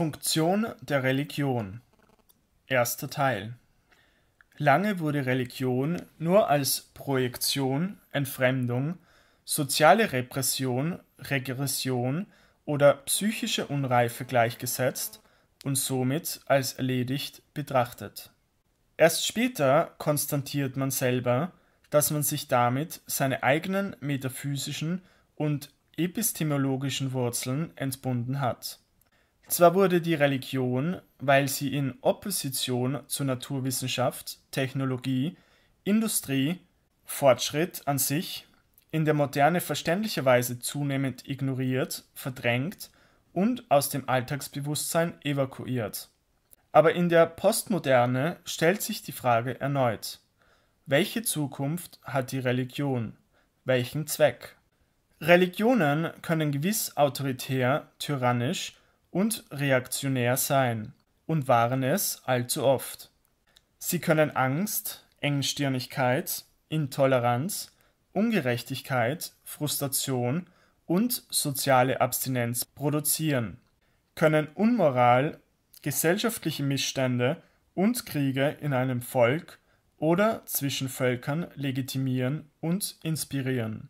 Funktion der Religion Erster Teil Lange wurde Religion nur als Projektion, Entfremdung, soziale Repression, Regression oder psychische Unreife gleichgesetzt und somit als erledigt betrachtet. Erst später konstatiert man selber, dass man sich damit seine eigenen metaphysischen und epistemologischen Wurzeln entbunden hat zwar wurde die Religion, weil sie in Opposition zu Naturwissenschaft, Technologie, Industrie, Fortschritt an sich, in der Moderne verständlicherweise zunehmend ignoriert, verdrängt und aus dem Alltagsbewusstsein evakuiert. Aber in der Postmoderne stellt sich die Frage erneut, welche Zukunft hat die Religion? Welchen Zweck? Religionen können gewiss autoritär, tyrannisch und reaktionär sein und waren es allzu oft. Sie können Angst, Engstirnigkeit, Intoleranz, Ungerechtigkeit, Frustration und soziale Abstinenz produzieren, können Unmoral, gesellschaftliche Missstände und Kriege in einem Volk oder zwischen Völkern legitimieren und inspirieren.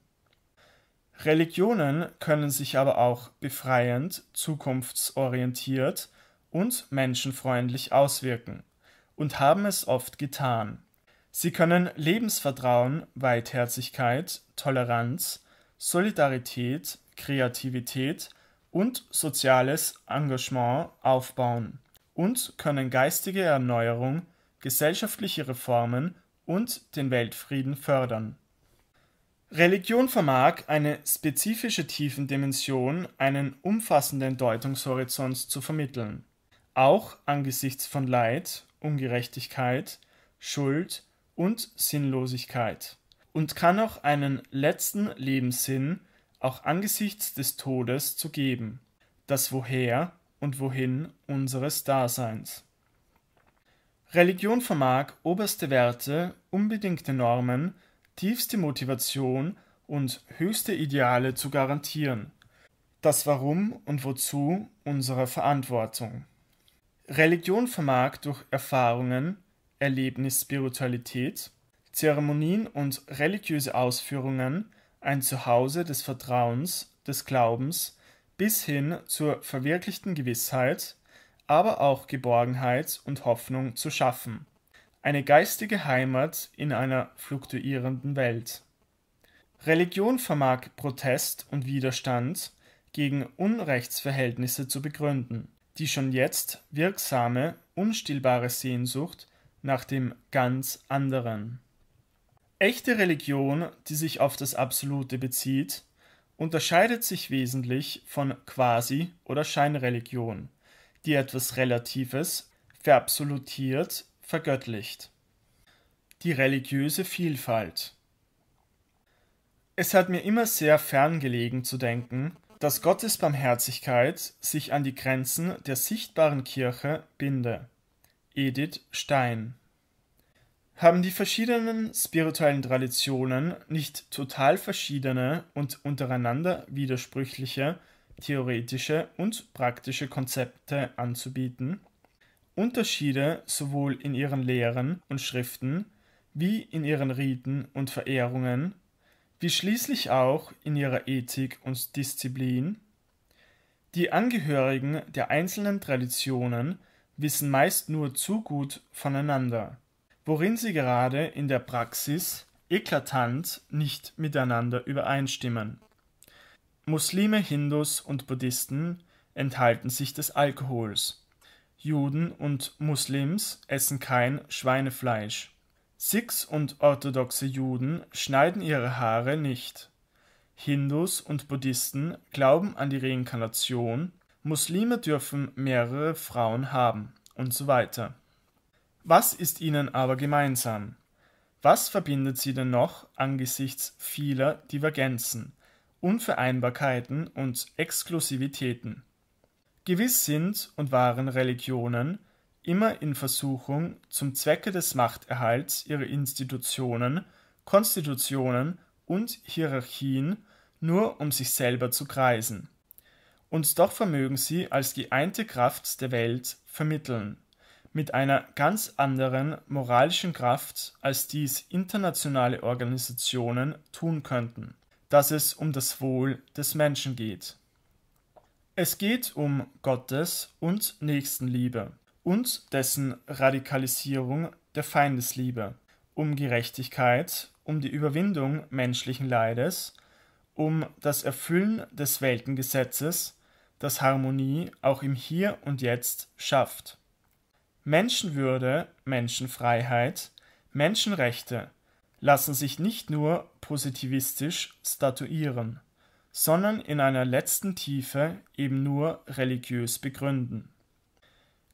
Religionen können sich aber auch befreiend, zukunftsorientiert und menschenfreundlich auswirken und haben es oft getan. Sie können Lebensvertrauen, Weitherzigkeit, Toleranz, Solidarität, Kreativität und soziales Engagement aufbauen und können geistige Erneuerung, gesellschaftliche Reformen und den Weltfrieden fördern. Religion vermag eine spezifische Tiefendimension, einen umfassenden Deutungshorizont zu vermitteln, auch angesichts von Leid, Ungerechtigkeit, Schuld und Sinnlosigkeit, und kann auch einen letzten Lebenssinn, auch angesichts des Todes, zu geben, das Woher und Wohin unseres Daseins. Religion vermag oberste Werte, unbedingte Normen, tiefste Motivation und höchste Ideale zu garantieren. Das Warum und Wozu unserer Verantwortung. Religion vermag durch Erfahrungen, Erlebnis, Spiritualität, Zeremonien und religiöse Ausführungen ein Zuhause des Vertrauens, des Glaubens bis hin zur verwirklichten Gewissheit, aber auch Geborgenheit und Hoffnung zu schaffen eine geistige Heimat in einer fluktuierenden Welt. Religion vermag Protest und Widerstand gegen Unrechtsverhältnisse zu begründen. Die schon jetzt wirksame, unstillbare Sehnsucht nach dem ganz anderen. Echte Religion, die sich auf das Absolute bezieht, unterscheidet sich wesentlich von Quasi- oder Scheinreligion, die etwas Relatives verabsolutiert vergöttlicht. Die religiöse Vielfalt. Es hat mir immer sehr fern gelegen zu denken, dass Gottes Barmherzigkeit sich an die Grenzen der sichtbaren Kirche binde. Edith Stein haben die verschiedenen spirituellen Traditionen nicht total verschiedene und untereinander widersprüchliche theoretische und praktische Konzepte anzubieten? Unterschiede sowohl in ihren Lehren und Schriften wie in ihren Riten und Verehrungen, wie schließlich auch in ihrer Ethik und Disziplin. Die Angehörigen der einzelnen Traditionen wissen meist nur zu gut voneinander, worin sie gerade in der Praxis eklatant nicht miteinander übereinstimmen. Muslime, Hindus und Buddhisten enthalten sich des Alkohols Juden und Muslims essen kein Schweinefleisch. Sikhs und orthodoxe Juden schneiden ihre Haare nicht. Hindus und Buddhisten glauben an die Reinkarnation, Muslime dürfen mehrere Frauen haben und so weiter. Was ist ihnen aber gemeinsam? Was verbindet sie denn noch angesichts vieler Divergenzen, Unvereinbarkeiten und Exklusivitäten? Gewiss sind und waren Religionen immer in Versuchung, zum Zwecke des Machterhalts ihre Institutionen, Konstitutionen und Hierarchien nur um sich selber zu kreisen. Und doch vermögen sie als geeinte Kraft der Welt vermitteln, mit einer ganz anderen moralischen Kraft, als dies internationale Organisationen tun könnten, dass es um das Wohl des Menschen geht. Es geht um Gottes und Nächstenliebe und dessen Radikalisierung der Feindesliebe, um Gerechtigkeit, um die Überwindung menschlichen Leides, um das Erfüllen des Weltengesetzes, das Harmonie auch im Hier und Jetzt schafft. Menschenwürde, Menschenfreiheit, Menschenrechte lassen sich nicht nur positivistisch statuieren sondern in einer letzten Tiefe eben nur religiös begründen.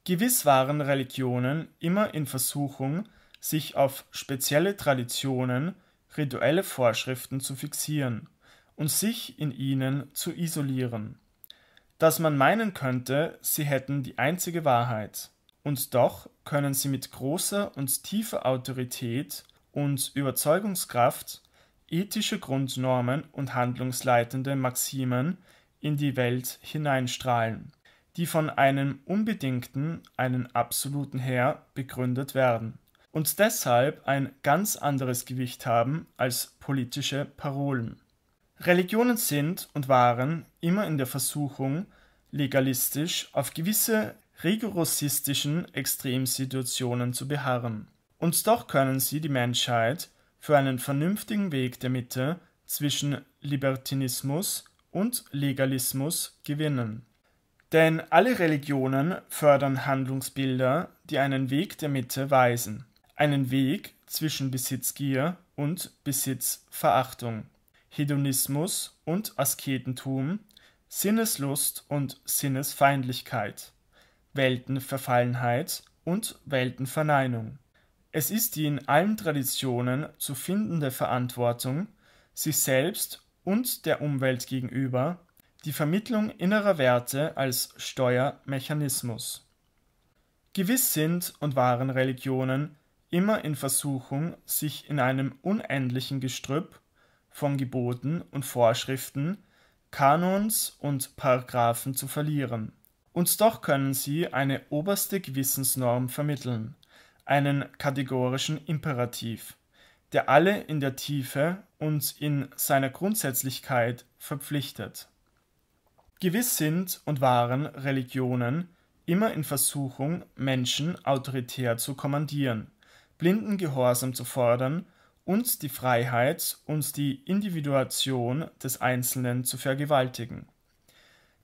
Gewiss waren Religionen immer in Versuchung, sich auf spezielle Traditionen, rituelle Vorschriften zu fixieren und sich in ihnen zu isolieren. Dass man meinen könnte, sie hätten die einzige Wahrheit. Und doch können sie mit großer und tiefer Autorität und Überzeugungskraft ethische Grundnormen und handlungsleitende Maximen in die Welt hineinstrahlen, die von einem unbedingten, einem absoluten Herr begründet werden und deshalb ein ganz anderes Gewicht haben als politische Parolen. Religionen sind und waren immer in der Versuchung, legalistisch auf gewisse rigorosistischen Extremsituationen zu beharren. Und doch können sie die Menschheit für einen vernünftigen Weg der Mitte zwischen Libertinismus und Legalismus gewinnen. Denn alle Religionen fördern Handlungsbilder, die einen Weg der Mitte weisen, einen Weg zwischen Besitzgier und Besitzverachtung, Hedonismus und Asketentum, Sinneslust und Sinnesfeindlichkeit, Weltenverfallenheit und Weltenverneinung. Es ist die in allen Traditionen zu findende Verantwortung, sich selbst und der Umwelt gegenüber, die Vermittlung innerer Werte als Steuermechanismus. Gewiss sind und waren Religionen immer in Versuchung, sich in einem unendlichen Gestrüpp von Geboten und Vorschriften, Kanons und Paragraphen zu verlieren. Und doch können sie eine oberste Gewissensnorm vermitteln, einen kategorischen Imperativ, der alle in der Tiefe und in seiner Grundsätzlichkeit verpflichtet. Gewiss sind und waren Religionen immer in Versuchung, Menschen autoritär zu kommandieren, blinden Gehorsam zu fordern und die Freiheit und die Individuation des Einzelnen zu vergewaltigen.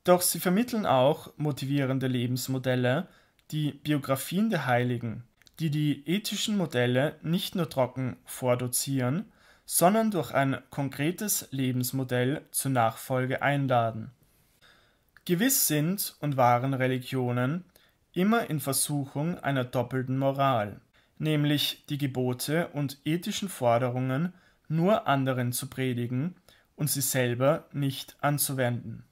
Doch sie vermitteln auch motivierende Lebensmodelle, die Biografien der Heiligen, die die ethischen Modelle nicht nur trocken vordozieren, sondern durch ein konkretes Lebensmodell zur Nachfolge einladen. Gewiss sind und waren Religionen immer in Versuchung einer doppelten Moral, nämlich die Gebote und ethischen Forderungen nur anderen zu predigen und sie selber nicht anzuwenden.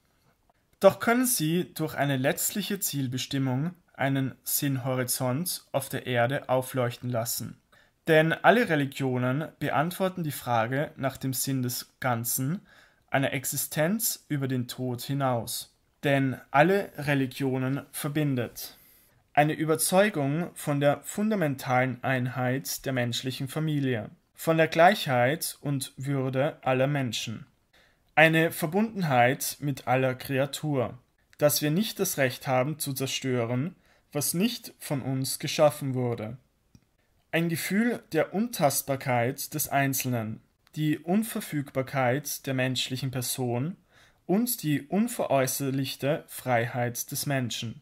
Doch können sie durch eine letztliche Zielbestimmung einen Sinnhorizont auf der Erde aufleuchten lassen. Denn alle Religionen beantworten die Frage nach dem Sinn des Ganzen, einer Existenz über den Tod hinaus. Denn alle Religionen verbindet. Eine Überzeugung von der fundamentalen Einheit der menschlichen Familie, von der Gleichheit und Würde aller Menschen. Eine Verbundenheit mit aller Kreatur, dass wir nicht das Recht haben zu zerstören, was nicht von uns geschaffen wurde. Ein Gefühl der Untastbarkeit des Einzelnen, die Unverfügbarkeit der menschlichen Person und die unveräußerlichte Freiheit des Menschen.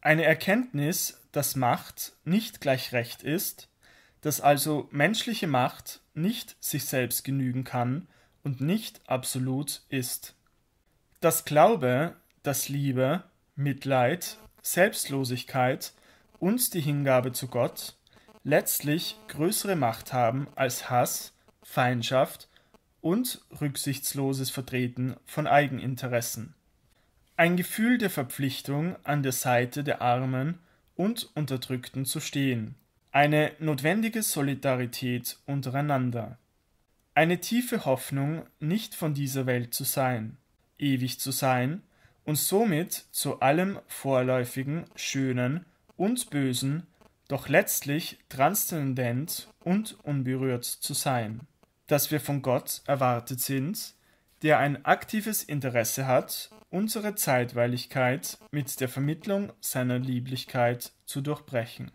Eine Erkenntnis, dass Macht nicht gleich Recht ist, dass also menschliche Macht nicht sich selbst genügen kann und nicht absolut ist. Das Glaube, das Liebe, Mitleid Selbstlosigkeit und die Hingabe zu Gott letztlich größere Macht haben als Hass, Feindschaft und rücksichtsloses Vertreten von Eigeninteressen. Ein Gefühl der Verpflichtung, an der Seite der Armen und Unterdrückten zu stehen. Eine notwendige Solidarität untereinander. Eine tiefe Hoffnung, nicht von dieser Welt zu sein, ewig zu sein und somit zu allem Vorläufigen Schönen und Bösen, doch letztlich transzendent und unberührt zu sein, dass wir von Gott erwartet sind, der ein aktives Interesse hat, unsere Zeitweiligkeit mit der Vermittlung seiner Lieblichkeit zu durchbrechen